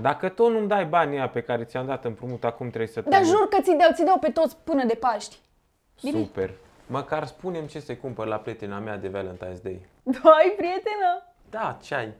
Dacă tu nu-mi dai banii pe care ți-am dat împrumut acum trei săptămâni... Dar jur că ți dau, ți dau pe toți până de Paști. Bine? Super. Măcar spunem ce se cumpăr la prietena mea de Valentine's Day. Doi prietenă? Da, ce ai? Pe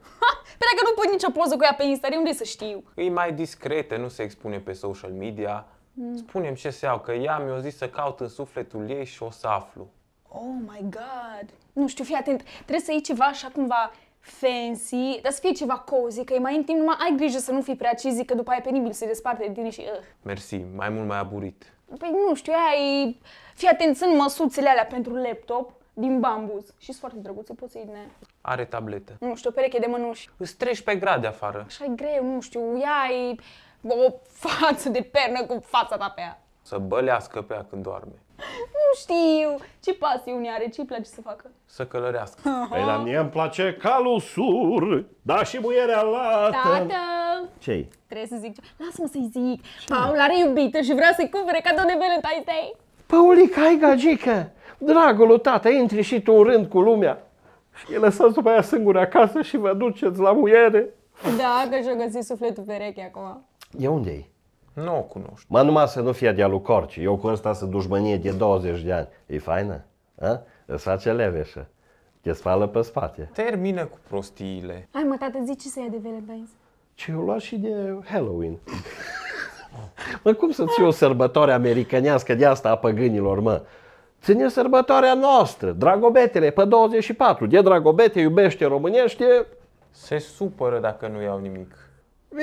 păi dacă nu pui nicio poză cu ea pe Instagram, unde să știu? E mai discretă, nu se expune pe social media. Mm. Spunem ce se iau, că ea mi-a zis să caut în sufletul ei și o să aflu. Oh my god! Nu știu, fii atent, trebuie să iei ceva așa cumva fancy, dar să fie ceva cozy, că e mai intim, numai ai grijă să nu fii prea cheesy, că după aia e penibil să desparte de tine și... Uh. Mersi, mai mult mai aburit. Păi nu știu, ai, Fii atent, sunt măsuțele alea pentru laptop din bambuz și sunt foarte drăguțe, poți să-i ne... Are tabletă. Nu știu, o pereche de mănuși. Îți treci pe grade afară. Așa e greu, nu știu, ia ai o față de pernă cu fața ta pe ea. Să bălească pe ea când doarme. nu știu ce pasiune are, ce-i place să facă. Să călărească. Păi la mie îmi place calusur, da și muierea lată. Tată! ce Trebuie să zic Lasă-mă să-i zic. Ce? are iubită și vrea să-i cumpere cadou de Valentine's Day. Paulica, ai gagică! Dragul tată, intri și tu în rând cu lumea. Și lăsați după aia singură acasă și vă duceți la muiere. Da, că și-o găsit sufletul pereche acum. E unde i nu o cunoști. Mă, numai să nu fie de lui Corci. Eu cu ăsta să dușmănie de 20 de ani. E faină? A? Îți face leveșă. Te spală pe spate. Termină cu prostiile. Hai mă, tată, zici ce să ia de Valentine's. Ce eu luat și de Halloween. mă, cum să ții o sărbătoare americanească de asta a păgânilor, mă? Ține sărbătoarea noastră, Dragobetele, pe 24. De Dragobete iubește românește. Se supără dacă nu iau nimic.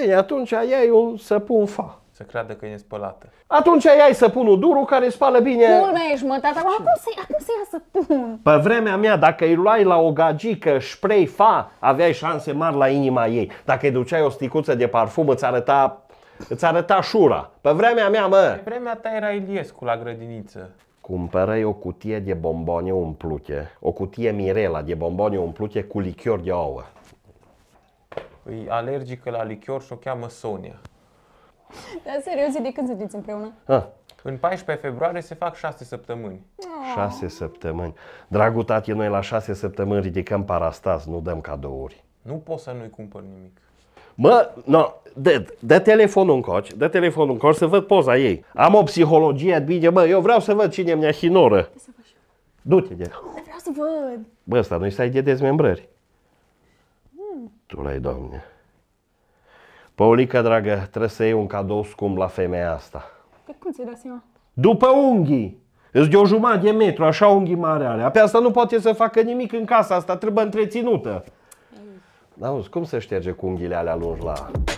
Bine, atunci ai un săpun fa. Să creadă că e spălată. Atunci ai să pun duru care spală bine. Culmea ești mă, tata, acum să, acum să ia pun. Pe vremea mea, dacă îi luai la o gagică spray fa, aveai șanse mari la inima ei. Dacă îi duceai o sticuță de parfum, îți arăta Îți arăta șura. Pe vremea mea, mă! Pe vremea ta era Iliescu la grădiniță. Cumpărai o cutie de bombone umplute, o cutie Mirela de bombone umplute cu lichior de ouă. E alergică la lichior și o cheamă Sonia. Dar serios, de când sunteți împreună? Ha. Ah. În 14 februarie se fac 6 săptămâni. 6 ah. săptămâni. Dragul tati, noi la 6 săptămâni ridicăm parastas, nu dăm cadouri. Nu pot să nu-i cumpăr nimic. Mă, no, telefon un telefonul de telefon telefonul încoci să văd poza ei. Am o psihologie bine, mă, eu vreau să văd cine mi-a hinoră. Du-te de. Vreau să văd. Bă, ăsta nu-i să ai de dezmembrări. Mm. Tu l-ai, doamne. Paulica, dragă, trebuie să iei un cadou scump la femeia asta. Pe cum ți-ai dat seama? După unghii! Îți de o jumătate de metru, așa unghii mare are. Pe asta nu poate să facă nimic în casa asta, trebuie întreținută. Auzi, cum se șterge cu unghiile alea lungi la...